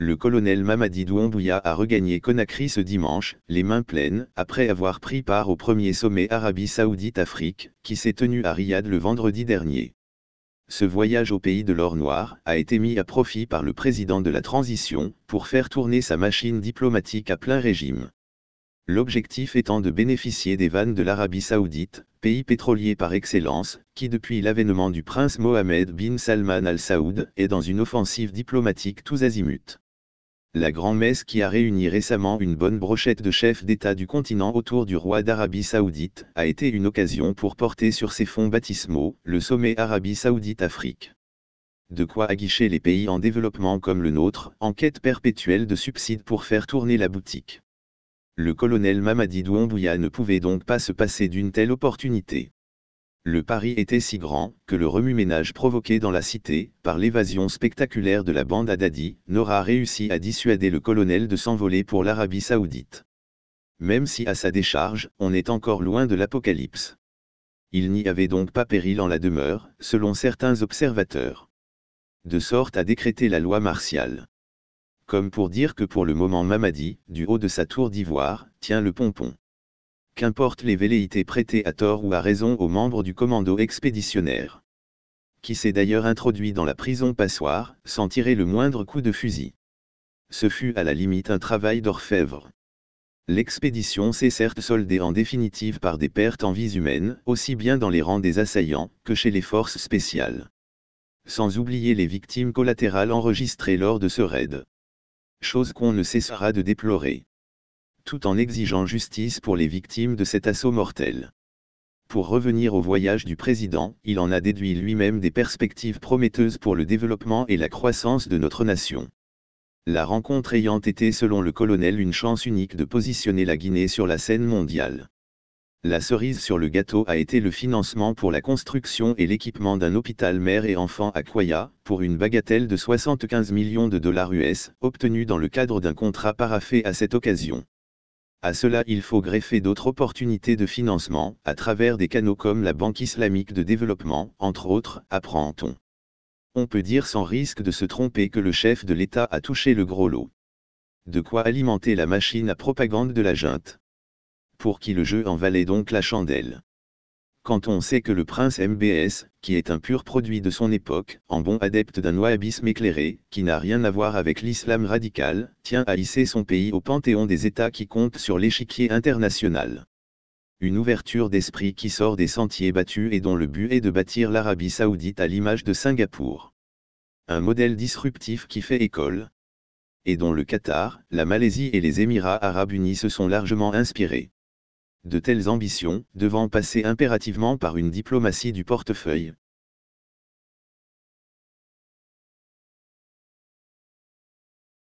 le colonel Mamadi Douambouya a regagné Conakry ce dimanche, les mains pleines, après avoir pris part au premier sommet Arabie Saoudite-Afrique, qui s'est tenu à Riyad le vendredi dernier. Ce voyage au pays de l'or noir a été mis à profit par le président de la transition pour faire tourner sa machine diplomatique à plein régime. L'objectif étant de bénéficier des vannes de l'Arabie saoudite, pays pétrolier par excellence, qui depuis l'avènement du prince Mohamed bin Salman al-Saoud est dans une offensive diplomatique tous azimuts la grand-messe qui a réuni récemment une bonne brochette de chefs d'État du continent autour du roi d'Arabie saoudite, a été une occasion pour porter sur ses fonds baptismaux le sommet Arabie saoudite-Afrique. De quoi aguicher les pays en développement comme le nôtre, en quête perpétuelle de subsides pour faire tourner la boutique. Le colonel Mamadi Douambouya ne pouvait donc pas se passer d'une telle opportunité. Le pari était si grand que le remue-ménage provoqué dans la cité, par l'évasion spectaculaire de la bande Adadi n'aura réussi à dissuader le colonel de s'envoler pour l'Arabie saoudite. Même si à sa décharge, on est encore loin de l'apocalypse. Il n'y avait donc pas péril en la demeure, selon certains observateurs. De sorte à décréter la loi martiale. Comme pour dire que pour le moment Mamadi, du haut de sa tour d'ivoire, tient le pompon qu'importent les velléités prêtées à tort ou à raison aux membres du commando expéditionnaire. Qui s'est d'ailleurs introduit dans la prison passoire, sans tirer le moindre coup de fusil. Ce fut à la limite un travail d'orfèvre. L'expédition s'est certes soldée en définitive par des pertes en vies humaines, aussi bien dans les rangs des assaillants que chez les forces spéciales. Sans oublier les victimes collatérales enregistrées lors de ce raid. Chose qu'on ne cessera de déplorer tout en exigeant justice pour les victimes de cet assaut mortel. Pour revenir au voyage du président, il en a déduit lui-même des perspectives prometteuses pour le développement et la croissance de notre nation. La rencontre ayant été selon le colonel une chance unique de positionner la Guinée sur la scène mondiale. La cerise sur le gâteau a été le financement pour la construction et l'équipement d'un hôpital mère et enfant à Kwaya, pour une bagatelle de 75 millions de dollars US, obtenue dans le cadre d'un contrat paraffé à cette occasion. À cela il faut greffer d'autres opportunités de financement, à travers des canaux comme la Banque islamique de développement, entre autres, apprend-on. On peut dire sans risque de se tromper que le chef de l'État a touché le gros lot. De quoi alimenter la machine à propagande de la junte. Pour qui le jeu en valait donc la chandelle quand on sait que le prince MBS, qui est un pur produit de son époque, en bon adepte d'un wahhabisme éclairé, qui n'a rien à voir avec l'islam radical, tient à hisser son pays au panthéon des États qui comptent sur l'échiquier international. Une ouverture d'esprit qui sort des sentiers battus et dont le but est de bâtir l'Arabie saoudite à l'image de Singapour. Un modèle disruptif qui fait école, et dont le Qatar, la Malaisie et les Émirats arabes unis se sont largement inspirés de telles ambitions devant passer impérativement par une diplomatie du portefeuille,